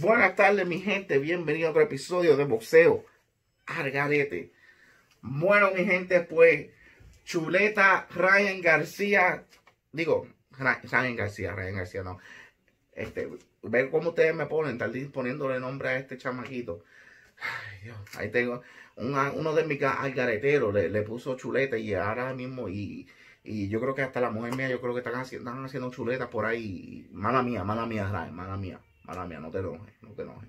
Buenas tardes, mi gente. Bienvenido a otro episodio de Boxeo Argarete. Bueno, mi gente, pues Chuleta Ryan García, digo, Ryan García, Ryan García, no. Este, ver cómo ustedes me ponen, tal poniéndole nombre a este chamaquito. Ay, Dios, ahí tengo uno de mis algareteros le, puso chuleta y ahora mismo y, y yo creo que hasta la mujer mía, yo creo que están haciendo, están haciendo chuletas por ahí. Mala mía, mala mía, Ryan, mala mía. Mala mía, no te enojes, no te enojes.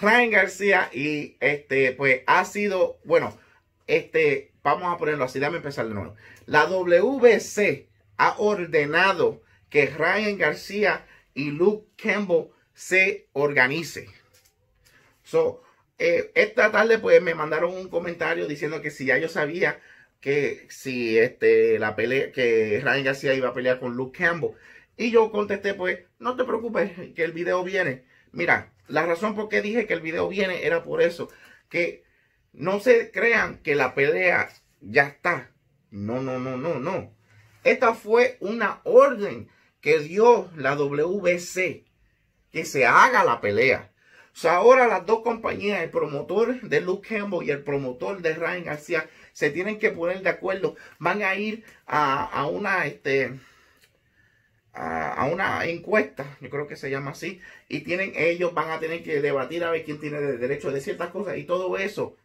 Ryan García y este, pues ha sido, bueno, este, vamos a ponerlo así, déjame empezar de nuevo. La WBC ha ordenado que Ryan García y Luke Campbell se organice. So, eh, esta tarde pues me mandaron un comentario diciendo que si ya yo sabía que si este, la pelea, que Ryan García iba a pelear con Luke Campbell y yo contesté, pues, no te preocupes, que el video viene. Mira, la razón por qué dije que el video viene era por eso, que no se crean que la pelea ya está. No, no, no, no, no. Esta fue una orden que dio la WBC, que se haga la pelea. O sea, ahora las dos compañías, el promotor de Luke Campbell y el promotor de Ryan García, se tienen que poner de acuerdo. Van a ir a, a una, este, a, una encuesta, yo creo que se llama así, y tienen ellos van a tener que debatir a ver quién tiene derecho de ciertas cosas y todo eso,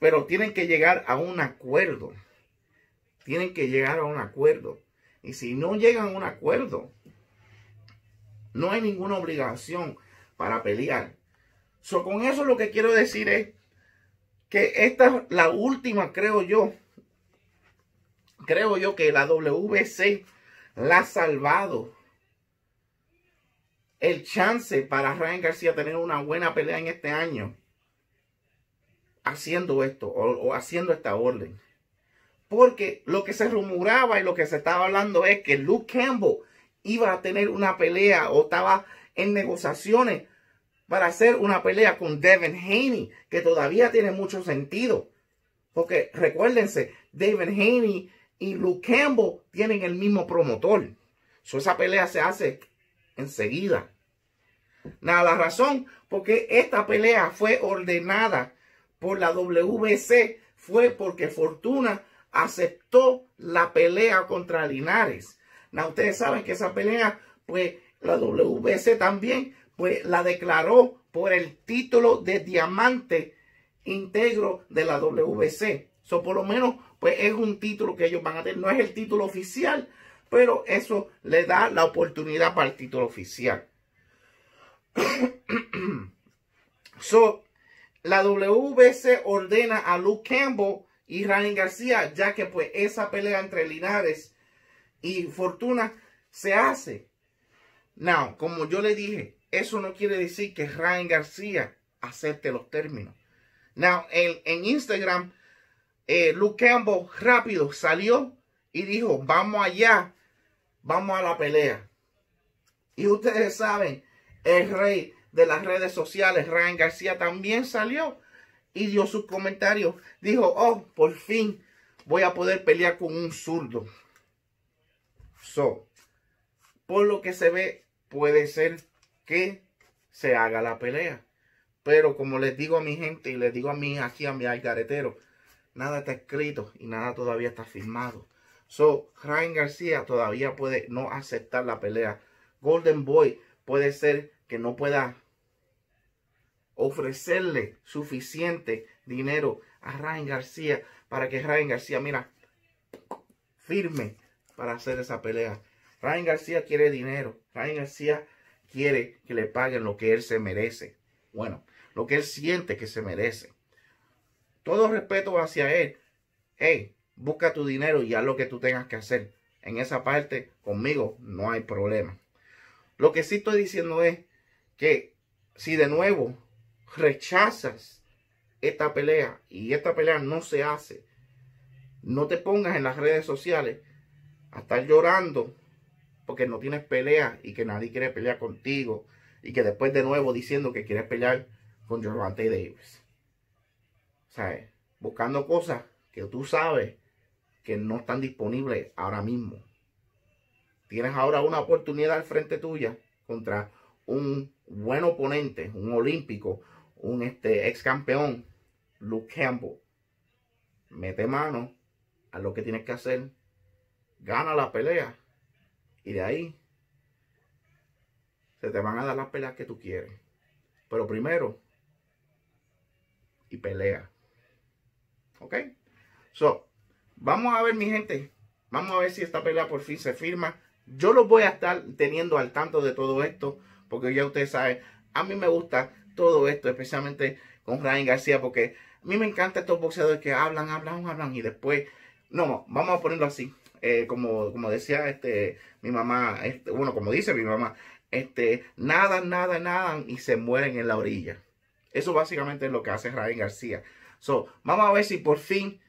pero tienen que llegar a un acuerdo. Tienen que llegar a un acuerdo. Y si no llegan a un acuerdo, no hay ninguna obligación para pelear. So, con eso lo que quiero decir es que esta es la última, creo yo. Creo yo que la WC la ha salvado. El chance para Ryan García tener una buena pelea en este año haciendo esto o, haciendo esta orden. Porque lo que se rumoraba y lo que se estaba hablando es que Luke Campbell iba a tener una pelea o estaba en negociaciones para hacer una pelea con Devin Haney, que todavía tiene mucho sentido. Porque recuérdense, Devin Haney y Luke Campbell tienen el mismo promotor. esa pelea se hace enseguida. Nada, la razón porque esta pelea fue ordenada por la WBC fue porque Fortuna aceptó la pelea contra Linares. ustedes saben que esa pelea, pues la WBC también, pues la declaró por el título de diamante íntegro de la WBC. Eso por lo menos pues es un título que ellos van a tener. No es el título oficial, pero eso le da la oportunidad para el título oficial. so, la WBC ordena a Luke Campbell y Ryan García, ya que pues esa pelea entre Linares y Fortuna se hace. Now, como yo le dije, eso no quiere decir que Ryan García acepte los términos. Now, en Instagram eh, Luke Campbell rápido salió y dijo, vamos allá, vamos a la pelea. Y ustedes saben, el rey de las redes sociales, Ryan García, también salió y dio sus comentarios. Dijo, oh, por fin voy a poder pelear con un zurdo. So, por lo que se ve, puede ser que se haga la pelea. Pero como les digo a mi gente y les digo a mí aquí, a mi algaretero, nada está escrito y nada todavía está firmado. So, Ryan García todavía puede no aceptar la pelea. Golden Boy puede ser que no pueda ofrecerle suficiente dinero a Ryan García para que Ryan García, mira, firme para hacer esa pelea. Ryan García quiere dinero. Ryan García quiere que le paguen lo que él se merece. Bueno, lo que él siente que se merece. Todo respeto hacia él. Hey, busca tu dinero y haz lo que tú tengas que hacer. En esa parte, conmigo no hay problema. Lo que sí estoy diciendo es que si de nuevo rechazas esta pelea y esta pelea no se hace, no te pongas en las redes sociales a estar llorando porque no tienes pelea y que nadie quiere pelear contigo y que después de nuevo diciendo que quieres pelear con Jorvante Davis sea, Buscando cosas que tú sabes que no están disponibles ahora mismo. Tienes ahora una oportunidad al frente tuya contra un buen oponente, un olímpico, un este, ex campeón, Luke Campbell. Mete mano a lo que tienes que hacer. Gana la pelea. Y de ahí se te van a dar las peleas que tú quieres. Pero primero, y pelea. ¿Ok? So, vamos a ver, mi gente. Vamos a ver si esta pelea por fin se firma. Yo los voy a estar teniendo al tanto de todo esto. Porque ya ustedes saben, a mí me gusta todo esto, especialmente con Ryan García, porque a mí me encanta estos boxeadores que hablan, hablan, hablan y después, no, vamos a ponerlo así, eh, como, como decía este, mi mamá, este, bueno, como dice mi mamá, este, nada, nada, nada y se mueren en la orilla. Eso básicamente es lo que hace Ryan García. So, vamos a ver si por fin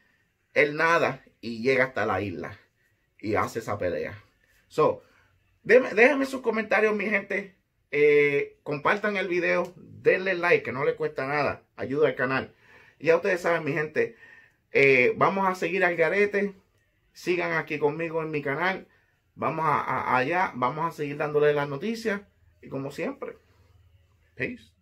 él nada y llega hasta la isla y hace esa pelea. So, déjenme, sus comentarios, mi gente. Eh, compartan el video, denle like, que no le cuesta nada. Ayuda al canal. Ya ustedes saben, mi gente, eh, vamos a seguir al garete. Sigan aquí conmigo en mi canal. Vamos allá, vamos a seguir dándole las noticias. Y como siempre, peace.